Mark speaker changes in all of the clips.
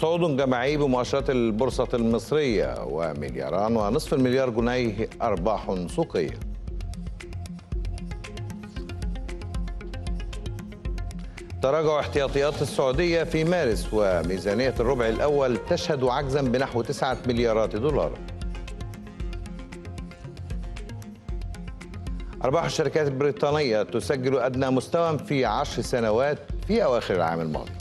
Speaker 1: صعود جماعي بمؤشرات البورصة المصرية وملياران ونصف المليار جنيه أرباح سوقية تراجع احتياطيات السعودية في مارس وميزانية الربع الأول تشهد عجزا بنحو 9 مليارات دولار أرباح الشركات البريطانية تسجل أدنى مستوى في عشر سنوات في أواخر العام الماضي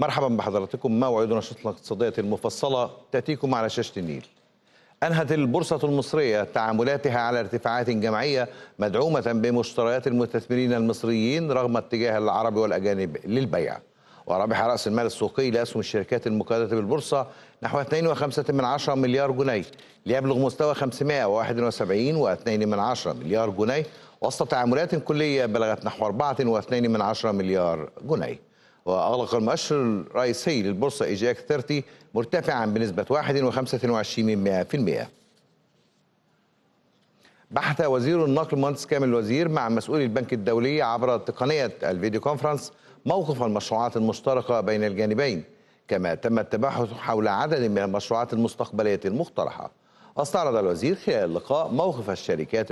Speaker 1: مرحبا بحضراتكم موعد نشرتنا الاقتصادية المفصلة تأتيكم على شاشة النيل أنهت البورصة المصرية تعاملاتها على ارتفاعات جمعية مدعومة بمشتريات المستثمرين المصريين رغم اتجاه العرب والأجانب للبيع وربح رأس المال السوقي لأسهم الشركات المقيدة بالبورصة نحو 2.5 مليار جنيه ليبلغ مستوى 571.2 مليار جنيه وسط تعاملات كلية بلغت نحو 4.2 مليار جنيه وأغلق المؤشر الرئيسي للبورصة إي جي إكس 30 مرتفعا بنسبة 1.25% بحث وزير النقل المهندس كامل الوزير مع مسؤولي البنك الدولي عبر تقنية الفيديو كونفرنس موقف المشروعات المشتركة بين الجانبين كما تم التباحث حول عدد من المشروعات المستقبلية المقترحة استعرض الوزير خلال اللقاء موقف الشركات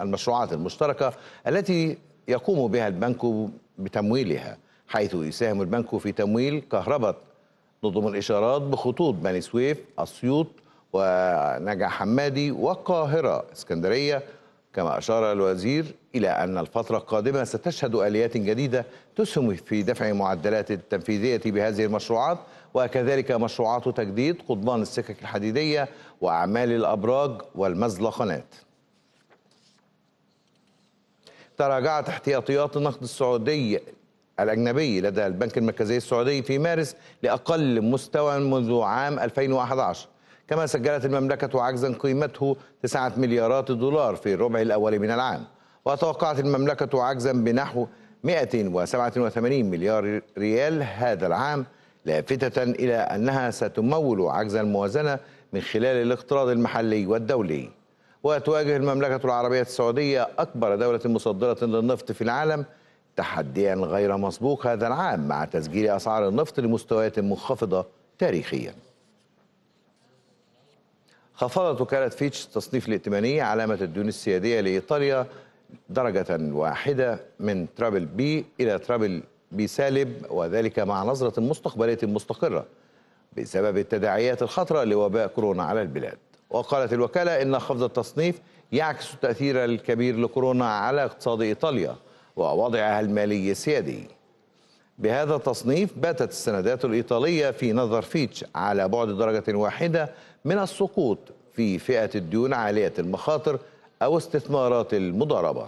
Speaker 1: المشروعات المشتركة التي يقوم بها البنك بتمويلها حيث يساهم البنك في تمويل كهرباء نظم الإشارات بخطوط بني سويف أسيوط ونجع حمادي وقاهرة اسكندرية كما أشار الوزير إلى أن الفترة القادمة ستشهد آليات جديدة تسهم في دفع معدلات التنفيذية بهذه المشروعات وكذلك مشروعات تجديد قضبان السكك الحديدية وأعمال الأبراج والمزلقانات تراجعت احتياطيات النقد السعودي الأجنبي لدى البنك المركزي السعودي في مارس لأقل مستوى منذ عام 2011 كما سجلت المملكة عجزا قيمته 9 مليارات دولار في الربع الأول من العام وتوقعت المملكة عجزا بنحو 187 مليار ريال هذا العام لافتة إلى أنها ستمول عجز الموازنة من خلال الاقتراض المحلي والدولي وتواجه المملكة العربية السعودية أكبر دولة مصدرة للنفط في العالم تحديا غير مسبوق هذا العام مع تسجيل أسعار النفط لمستويات منخفضة تاريخيا خفضت وكالة فيتش تصنيف الائتمانية علامة الديون السيادية لإيطاليا درجة واحدة من ترابل بي إلى ترابل بي سالب وذلك مع نظرة مستقبلية مستقرة بسبب التداعيات الخطرة لوباء كورونا على البلاد وقالت الوكالة إن خفض التصنيف يعكس التأثير الكبير لكورونا على اقتصاد إيطاليا ووضعها المالي السيادي بهذا التصنيف باتت السندات الإيطالية في نظر فيتش على بعد درجة واحدة من السقوط في فئة الديون عالية المخاطر أو استثمارات المضاربة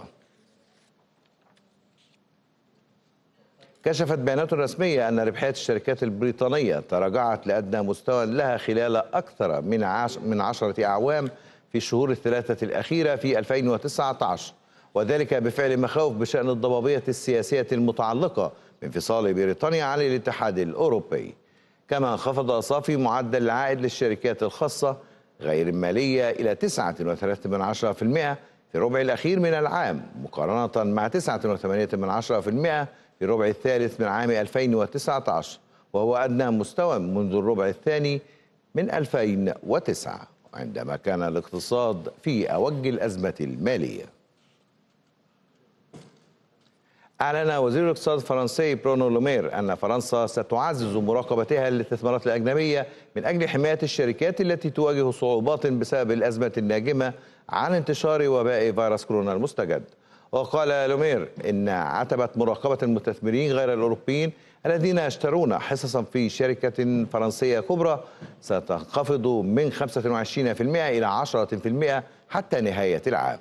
Speaker 1: كشفت بيانات رسمية أن ربحيات الشركات البريطانية تراجعت لأدنى مستوى لها خلال أكثر من, من عشرة أعوام في الشهور الثلاثة الأخيرة في 2019 وذلك بفعل مخاوف بشأن الضبابية السياسية المتعلقة بانفصال بريطانيا عن الاتحاد الأوروبي كما انخفض صافي معدل العائد للشركات الخاصة غير المالية إلى 9.3% في الربع الأخير من العام مقارنة مع 9.8% في الربع الثالث من عام 2019 وهو أدنى مستوى منذ الربع الثاني من 2009 عندما كان الاقتصاد في أوج الأزمة المالية أعلن وزير الاقتصاد الفرنسي برونو لومير أن فرنسا ستعزز مراقبتها للاستثمارات الأجنبية من أجل حماية الشركات التي تواجه صعوبات بسبب الأزمة الناجمة عن انتشار وباء فيروس كورونا المستجد وقال لومير إن عتبة مراقبة المستثمرين غير الأوروبيين الذين يشترون حصصا في شركة فرنسية كبرى ستنخفض من 25% إلى 10% حتى نهاية العام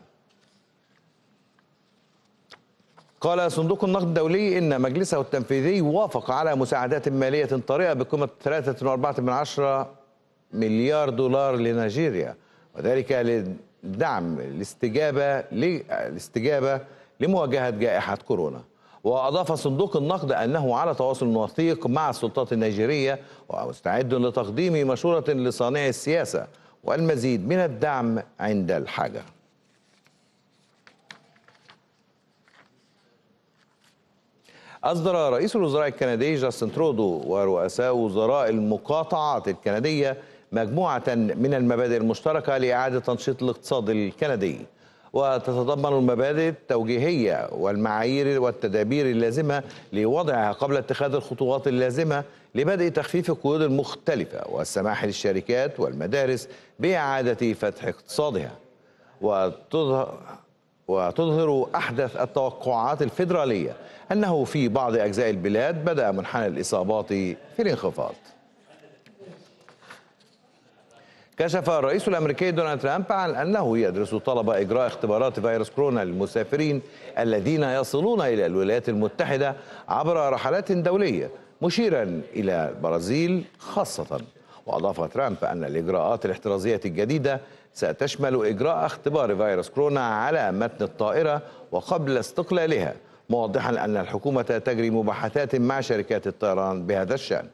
Speaker 1: قال صندوق النقد الدولي إن مجلسه التنفيذي وافق على مساعدات مالية طارئة بقيمة 3.4 مليار دولار لنيجيريا وذلك لدعم الاستجابة الاستجابة لمواجهة جائحة كورونا وأضاف صندوق النقد أنه على تواصل وثيق مع السلطات النيجيرية ومستعد لتقديم مشورة لصانع السياسة والمزيد من الدعم عند الحاجة أصدر رئيس الوزراء الكندي جاستن ترودو ورؤساء وزراء المقاطعات الكندية مجموعة من المبادئ المشتركة لإعادة تنشيط الاقتصاد الكندي وتتضمن المبادئ التوجيهية والمعايير والتدابير اللازمة لوضعها قبل اتخاذ الخطوات اللازمة لبدء تخفيف القيود المختلفة والسماح للشركات والمدارس بإعادة فتح اقتصادها وتظهر وتظهر أحدث التوقعات الفيدرالية أنه في بعض أجزاء البلاد بدأ منحنى الإصابات في الانخفاض كشف الرئيس الامريكي دونالد ترامب عن انه يدرس طلب اجراء اختبارات فيروس كورونا للمسافرين الذين يصلون الى الولايات المتحده عبر رحلات دوليه مشيرا الى البرازيل خاصه واضاف ترامب ان الاجراءات الاحترازيه الجديده ستشمل إجراء اختبار فيروس كورونا على متن الطائرة وقبل استقلالها موضحا أن الحكومة تجري مباحثات مع شركات الطيران بهذا الشأن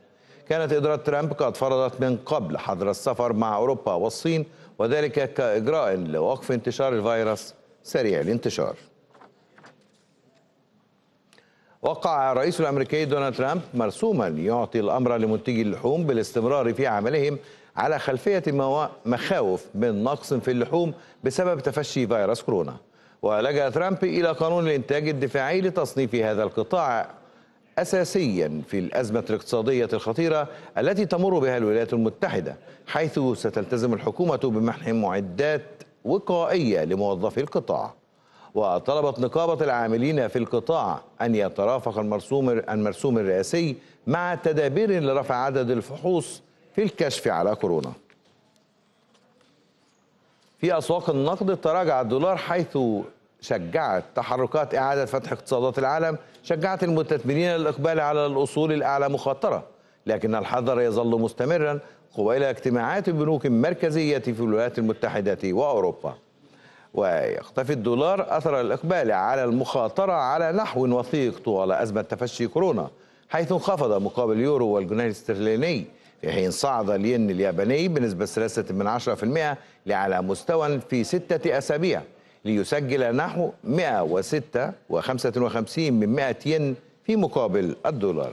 Speaker 1: كانت إدارة ترامب قد فرضت من قبل حظر السفر مع أوروبا والصين وذلك كإجراء لوقف انتشار الفيروس سريع الانتشار وقع الرئيس الامريكي دونالد ترامب مرسوما يعطي الامر لمنتجي اللحوم بالاستمرار في عملهم على خلفية مخاوف من نقص في اللحوم بسبب تفشي فيروس كورونا ولجأ ترامب إلى قانون الإنتاج الدفاعي لتصنيف هذا القطاع أساسيا في الأزمة الاقتصادية الخطيرة التي تمر بها الولايات المتحدة حيث ستلتزم الحكومة بمنح معدات وقائية لموظفي القطاع وطلبت نقابة العاملين في القطاع أن يترافق المرسوم المرسوم الرئاسي مع تدابير لرفع عدد الفحوص في الكشف على كورونا في أسواق النقد تراجع الدولار حيث شجعت تحركات إعادة فتح اقتصادات العالم شجعت المستثمرين للإقبال على الأصول الأعلى مخاطرة لكن الحذر يظل مستمرا قبيل اجتماعات البنوك المركزية في الولايات المتحدة وأوروبا ويختفي الدولار أثر الإقبال على المخاطرة على نحو وثيق طوال أزمة تفشي كورونا حيث انخفض مقابل اليورو والجنيه الاسترليني حين صعد الين الياباني بنسبة 3.10% لعلى مستوى في ستة أسابيع ليسجل نحو 156 من 100 ين في مقابل الدولار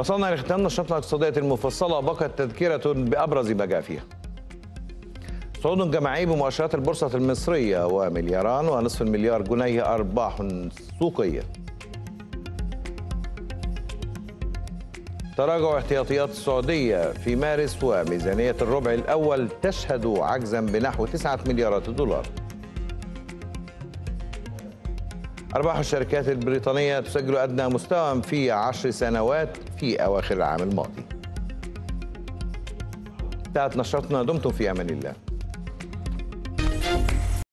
Speaker 1: وصلنا لختام نشرتنا الاقتصادية المفصلة بقت تذكرة بأبرز ما جاء فيها صعود جماعي بمؤشرات البورصة المصرية وملياران ونصف المليار جنيه أرباح سوقية تراجع احتياطيات السعودية في مارس وميزانية الربع الأول تشهد عجزا بنحو 9 مليارات دولار أرباح الشركات البريطانية تسجل أدنى مستوى في عشر سنوات في أواخر العام الماضي انتهت نشرتنا دمتم في أمان الله